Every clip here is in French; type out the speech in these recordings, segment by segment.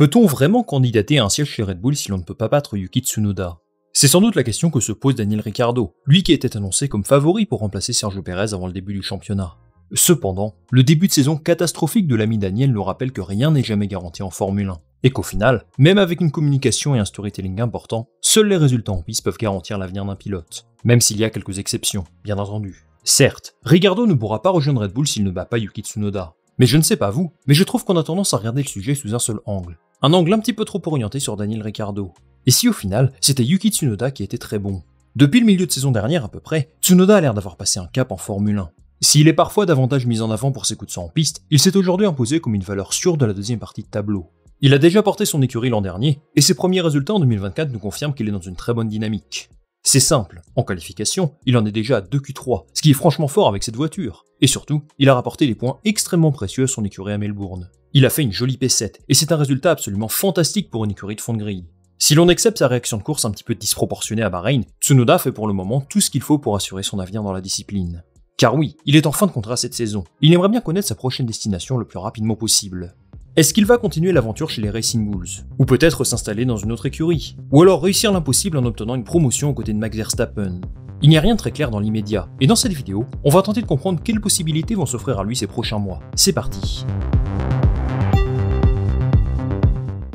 Peut-on vraiment candidater à un siège chez Red Bull si l'on ne peut pas battre Yuki Tsunoda C'est sans doute la question que se pose Daniel Ricciardo, lui qui était annoncé comme favori pour remplacer Sergio Pérez avant le début du championnat. Cependant, le début de saison catastrophique de l'ami Daniel nous rappelle que rien n'est jamais garanti en Formule 1, et qu'au final, même avec une communication et un storytelling important, seuls les résultats en piste peuvent garantir l'avenir d'un pilote, même s'il y a quelques exceptions, bien entendu. Certes, Ricardo ne pourra pas rejoindre Red Bull s'il ne bat pas Yuki Tsunoda, mais je ne sais pas vous, mais je trouve qu'on a tendance à regarder le sujet sous un seul angle. Un angle un petit peu trop orienté sur Daniel Ricciardo. Et si au final, c'était Yuki Tsunoda qui était très bon Depuis le milieu de saison dernière à peu près, Tsunoda a l'air d'avoir passé un cap en Formule 1. S'il est parfois davantage mis en avant pour ses coups de sang en piste, il s'est aujourd'hui imposé comme une valeur sûre de la deuxième partie de tableau. Il a déjà porté son écurie l'an dernier, et ses premiers résultats en 2024 nous confirment qu'il est dans une très bonne dynamique. C'est simple, en qualification, il en est déjà à 2 Q3, ce qui est franchement fort avec cette voiture. Et surtout, il a rapporté des points extrêmement précieux à son écurie à Melbourne. Il a fait une jolie P7, et c'est un résultat absolument fantastique pour une écurie de fond de grille. Si l'on accepte sa réaction de course un petit peu disproportionnée à Bahreïn, Tsunoda fait pour le moment tout ce qu'il faut pour assurer son avenir dans la discipline. Car oui, il est en fin de contrat cette saison, il aimerait bien connaître sa prochaine destination le plus rapidement possible. Est-ce qu'il va continuer l'aventure chez les Racing Bulls Ou peut-être s'installer dans une autre écurie Ou alors réussir l'impossible en obtenant une promotion aux côtés de Max Verstappen Il n'y a rien de très clair dans l'immédiat, et dans cette vidéo, on va tenter de comprendre quelles possibilités vont s'offrir à lui ces prochains mois. C'est parti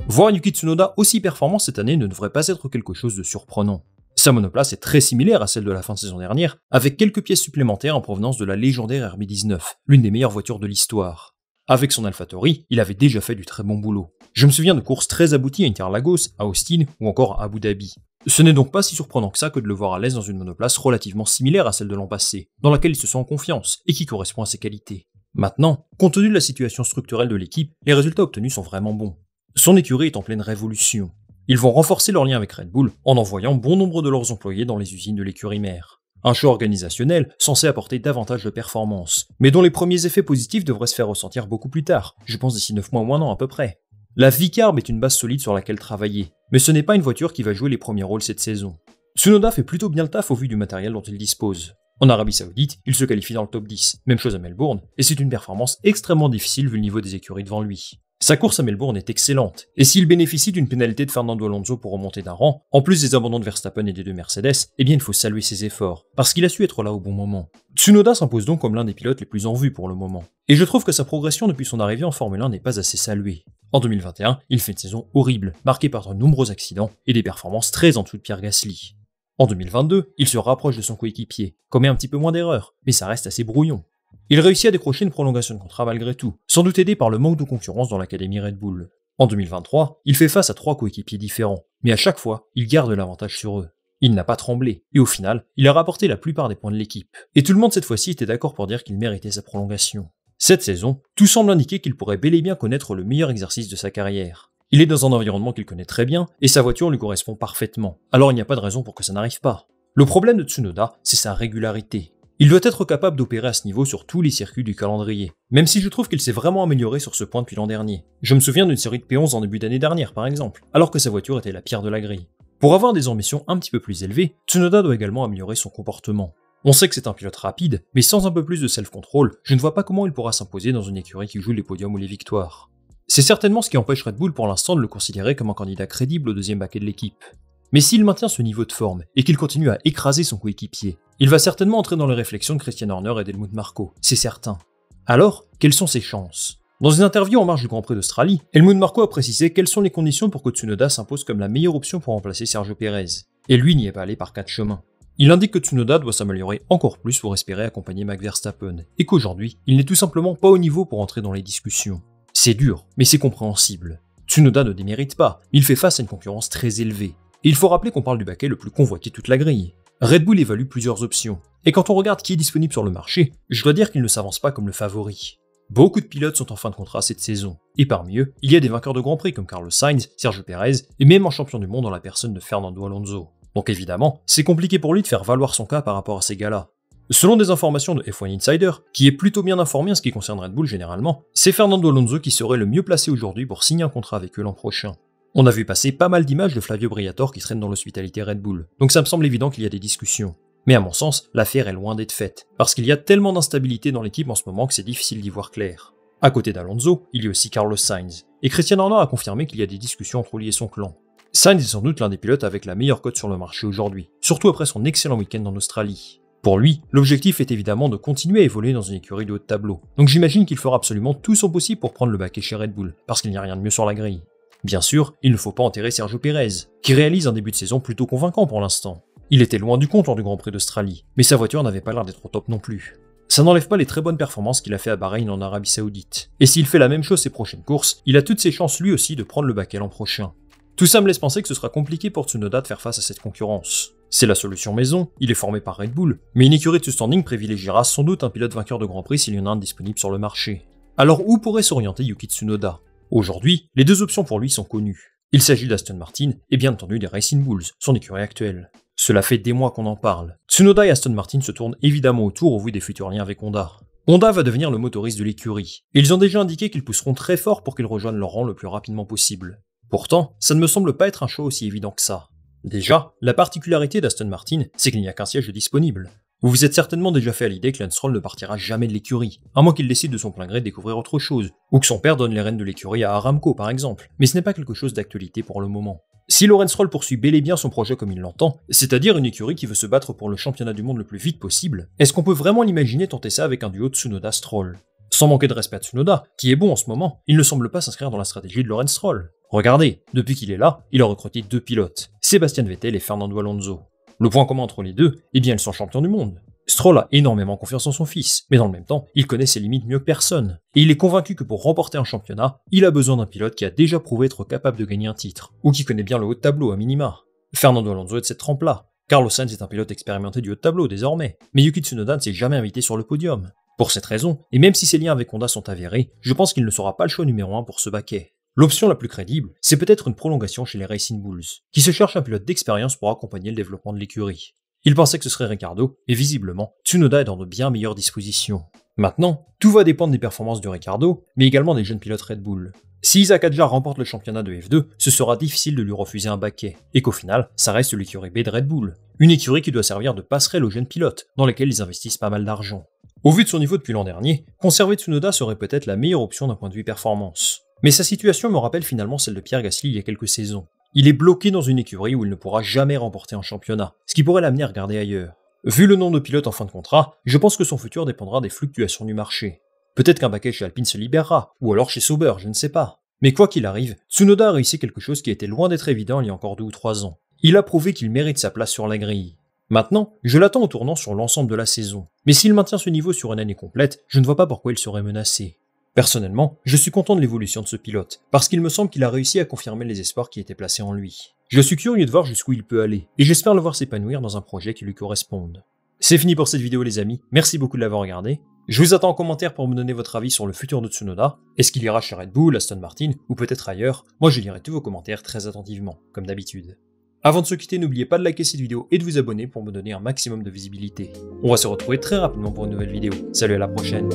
Voir Yuki Tsunoda aussi performant cette année ne devrait pas être quelque chose de surprenant. Sa monoplace est très similaire à celle de la fin de saison dernière, avec quelques pièces supplémentaires en provenance de la légendaire RB19, l'une des meilleures voitures de l'histoire. Avec son AlphaTauri, il avait déjà fait du très bon boulot. Je me souviens de courses très abouties à Interlagos, à Austin ou encore à Abu Dhabi. Ce n'est donc pas si surprenant que ça que de le voir à l'aise dans une monoplace relativement similaire à celle de l'an passé, dans laquelle il se sent en confiance et qui correspond à ses qualités. Maintenant, compte tenu de la situation structurelle de l'équipe, les résultats obtenus sont vraiment bons. Son écurie est en pleine révolution. Ils vont renforcer leur lien avec Red Bull en envoyant bon nombre de leurs employés dans les usines de l'écurie mère. Un choix organisationnel censé apporter davantage de performance, mais dont les premiers effets positifs devraient se faire ressentir beaucoup plus tard, je pense d'ici 9 mois ou 1 an à peu près. La Vicarb est une base solide sur laquelle travailler, mais ce n'est pas une voiture qui va jouer les premiers rôles cette saison. Sunoda fait plutôt bien le taf au vu du matériel dont il dispose. En Arabie Saoudite, il se qualifie dans le top 10, même chose à Melbourne, et c'est une performance extrêmement difficile vu le niveau des écuries devant lui. Sa course à Melbourne est excellente, et s'il bénéficie d'une pénalité de Fernando Alonso pour remonter d'un rang, en plus des abandons de Verstappen et des deux Mercedes, eh bien il faut saluer ses efforts, parce qu'il a su être là au bon moment. Tsunoda s'impose donc comme l'un des pilotes les plus en vue pour le moment, et je trouve que sa progression depuis son arrivée en Formule 1 n'est pas assez saluée. En 2021, il fait une saison horrible, marquée par de nombreux accidents et des performances très en dessous de Pierre Gasly. En 2022, il se rapproche de son coéquipier, commet un petit peu moins d'erreurs, mais ça reste assez brouillon. Il réussit à décrocher une prolongation de contrat malgré tout, sans doute aidé par le manque de concurrence dans l'académie Red Bull. En 2023, il fait face à trois coéquipiers différents, mais à chaque fois, il garde l'avantage sur eux. Il n'a pas tremblé, et au final, il a rapporté la plupart des points de l'équipe. Et tout le monde cette fois-ci était d'accord pour dire qu'il méritait sa prolongation. Cette saison, tout semble indiquer qu'il pourrait bel et bien connaître le meilleur exercice de sa carrière. Il est dans un environnement qu'il connaît très bien, et sa voiture lui correspond parfaitement, alors il n'y a pas de raison pour que ça n'arrive pas. Le problème de Tsunoda, c'est sa régularité. Il doit être capable d'opérer à ce niveau sur tous les circuits du calendrier, même si je trouve qu'il s'est vraiment amélioré sur ce point depuis l'an dernier. Je me souviens d'une série de P11 en début d'année dernière par exemple, alors que sa voiture était la pierre de la grille. Pour avoir des ambitions un petit peu plus élevées, Tsunoda doit également améliorer son comportement. On sait que c'est un pilote rapide, mais sans un peu plus de self-control, je ne vois pas comment il pourra s'imposer dans une écurie qui joue les podiums ou les victoires. C'est certainement ce qui empêche Red Bull pour l'instant de le considérer comme un candidat crédible au deuxième baquet de l'équipe. Mais s'il maintient ce niveau de forme et qu'il continue à écraser son coéquipier, il va certainement entrer dans les réflexions de Christian Horner et d'Helmut Marco, c'est certain. Alors, quelles sont ses chances Dans une interview en marge du Grand Prix d'Australie, Helmut Marco a précisé quelles sont les conditions pour que Tsunoda s'impose comme la meilleure option pour remplacer Sergio Pérez. Et lui n'y est pas allé par quatre chemins. Il indique que Tsunoda doit s'améliorer encore plus pour espérer accompagner Max Verstappen, et qu'aujourd'hui, il n'est tout simplement pas au niveau pour entrer dans les discussions. C'est dur, mais c'est compréhensible. Tsunoda ne démérite pas, il fait face à une concurrence très élevée, il faut rappeler qu'on parle du baquet le plus convoité de toute la grille. Red Bull évalue plusieurs options, et quand on regarde qui est disponible sur le marché, je dois dire qu'il ne s'avance pas comme le favori. Beaucoup de pilotes sont en fin de contrat cette saison, et parmi eux, il y a des vainqueurs de Grand Prix comme Carlos Sainz, Sergio Perez, et même un champion du monde en la personne de Fernando Alonso. Donc évidemment, c'est compliqué pour lui de faire valoir son cas par rapport à ces gars-là. Selon des informations de F1 Insider, qui est plutôt bien informé en ce qui concerne Red Bull généralement, c'est Fernando Alonso qui serait le mieux placé aujourd'hui pour signer un contrat avec eux l'an prochain. On a vu passer pas mal d'images de Flavio Briatore qui traîne dans l'hospitalité Red Bull, donc ça me semble évident qu'il y a des discussions. Mais à mon sens, l'affaire est loin d'être faite, parce qu'il y a tellement d'instabilité dans l'équipe en ce moment que c'est difficile d'y voir clair. À côté d'Alonso, il y a aussi Carlos Sainz, et Christian Horner a confirmé qu'il y a des discussions entre lui et son clan. Sainz est sans doute l'un des pilotes avec la meilleure cote sur le marché aujourd'hui, surtout après son excellent week-end en Australie. Pour lui, l'objectif est évidemment de continuer à évoluer dans une écurie de haut de tableau, donc j'imagine qu'il fera absolument tout son possible pour prendre le baquet chez Red Bull, parce qu'il n'y a rien de mieux sur la grille. Bien sûr, il ne faut pas enterrer Sergio Pérez, qui réalise un début de saison plutôt convaincant pour l'instant. Il était loin du compte lors du Grand Prix d'Australie, mais sa voiture n'avait pas l'air d'être au top non plus. Ça n'enlève pas les très bonnes performances qu'il a fait à Bahreïn en Arabie Saoudite. Et s'il fait la même chose ses prochaines courses, il a toutes ses chances lui aussi de prendre le baquet l'an prochain. Tout ça me laisse penser que ce sera compliqué pour Tsunoda de faire face à cette concurrence. C'est la solution maison, il est formé par Red Bull, mais une écurie de ce standing privilégiera sans doute un pilote vainqueur de Grand Prix s'il y en a un disponible sur le marché. Alors où pourrait s'orienter Yuki Tsunoda Aujourd'hui, les deux options pour lui sont connues. Il s'agit d'Aston Martin et bien entendu des Racing Bulls, son écurie actuelle. Cela fait des mois qu'on en parle. Tsunoda et Aston Martin se tournent évidemment autour au vu des futurs liens avec Honda. Honda va devenir le motoriste de l'écurie. Ils ont déjà indiqué qu'ils pousseront très fort pour qu'ils rejoignent leur rang le plus rapidement possible. Pourtant, ça ne me semble pas être un choix aussi évident que ça. Déjà, la particularité d'Aston Martin, c'est qu'il n'y a qu'un siège disponible. Vous vous êtes certainement déjà fait à l'idée que Lance Roll ne partira jamais de l'écurie, à moins qu'il décide de son plein gré de découvrir autre chose, ou que son père donne les rênes de l'écurie à Aramco par exemple, mais ce n'est pas quelque chose d'actualité pour le moment. Si Lawrence Roll poursuit bel et bien son projet comme il l'entend, c'est-à-dire une écurie qui veut se battre pour le championnat du monde le plus vite possible, est-ce qu'on peut vraiment l'imaginer tenter ça avec un duo de Tsunoda-Stroll Sans manquer de respect à Tsunoda, qui est bon en ce moment, il ne semble pas s'inscrire dans la stratégie de Lawrence Roll. Regardez, depuis qu'il est là, il a recruté deux pilotes, Sébastien Vettel et Fernando Alonso. Le point commun entre les deux, eh bien, ils sont champions du monde. Stroll a énormément confiance en son fils, mais dans le même temps, il connaît ses limites mieux que personne. Et il est convaincu que pour remporter un championnat, il a besoin d'un pilote qui a déjà prouvé être capable de gagner un titre, ou qui connaît bien le haut de tableau à minima. Fernando Alonso est de cette trempe-là. Carlos Sainz est un pilote expérimenté du haut de tableau désormais, mais Yuki Tsunoda ne s'est jamais invité sur le podium. Pour cette raison, et même si ses liens avec Honda sont avérés, je pense qu'il ne sera pas le choix numéro 1 pour ce baquet. L'option la plus crédible, c'est peut-être une prolongation chez les Racing Bulls, qui se cherchent un pilote d'expérience pour accompagner le développement de l'écurie. Ils pensaient que ce serait Ricardo, et visiblement, Tsunoda est dans de bien meilleures dispositions. Maintenant, tout va dépendre des performances de Ricardo, mais également des jeunes pilotes Red Bull. Si Isaac Adjar remporte le championnat de F2, ce sera difficile de lui refuser un baquet, et qu'au final, ça reste l'écurie B de Red Bull, une écurie qui doit servir de passerelle aux jeunes pilotes, dans lesquels ils investissent pas mal d'argent. Au vu de son niveau depuis l'an dernier, conserver Tsunoda serait peut-être la meilleure option d'un point de vue performance. Mais sa situation me rappelle finalement celle de Pierre Gasly il y a quelques saisons. Il est bloqué dans une écurie où il ne pourra jamais remporter un championnat, ce qui pourrait l'amener à regarder ailleurs. Vu le nombre de pilotes en fin de contrat, je pense que son futur dépendra des fluctuations du marché. Peut-être qu'un paquet chez Alpine se libérera, ou alors chez Sauber, je ne sais pas. Mais quoi qu'il arrive, Tsunoda a réussi quelque chose qui était loin d'être évident il y a encore deux ou trois ans. Il a prouvé qu'il mérite sa place sur la grille. Maintenant, je l'attends au tournant sur l'ensemble de la saison. Mais s'il maintient ce niveau sur une année complète, je ne vois pas pourquoi il serait menacé. Personnellement, je suis content de l'évolution de ce pilote, parce qu'il me semble qu'il a réussi à confirmer les espoirs qui étaient placés en lui. Je suis curieux de voir jusqu'où il peut aller, et j'espère le voir s'épanouir dans un projet qui lui corresponde. C'est fini pour cette vidéo les amis, merci beaucoup de l'avoir regardé. Je vous attends en commentaire pour me donner votre avis sur le futur de Tsunoda, est-ce qu'il ira chez Red Bull, Aston Martin ou peut-être ailleurs, moi je lirai tous vos commentaires très attentivement, comme d'habitude. Avant de se quitter, n'oubliez pas de liker cette vidéo et de vous abonner pour me donner un maximum de visibilité. On va se retrouver très rapidement pour une nouvelle vidéo, salut à la prochaine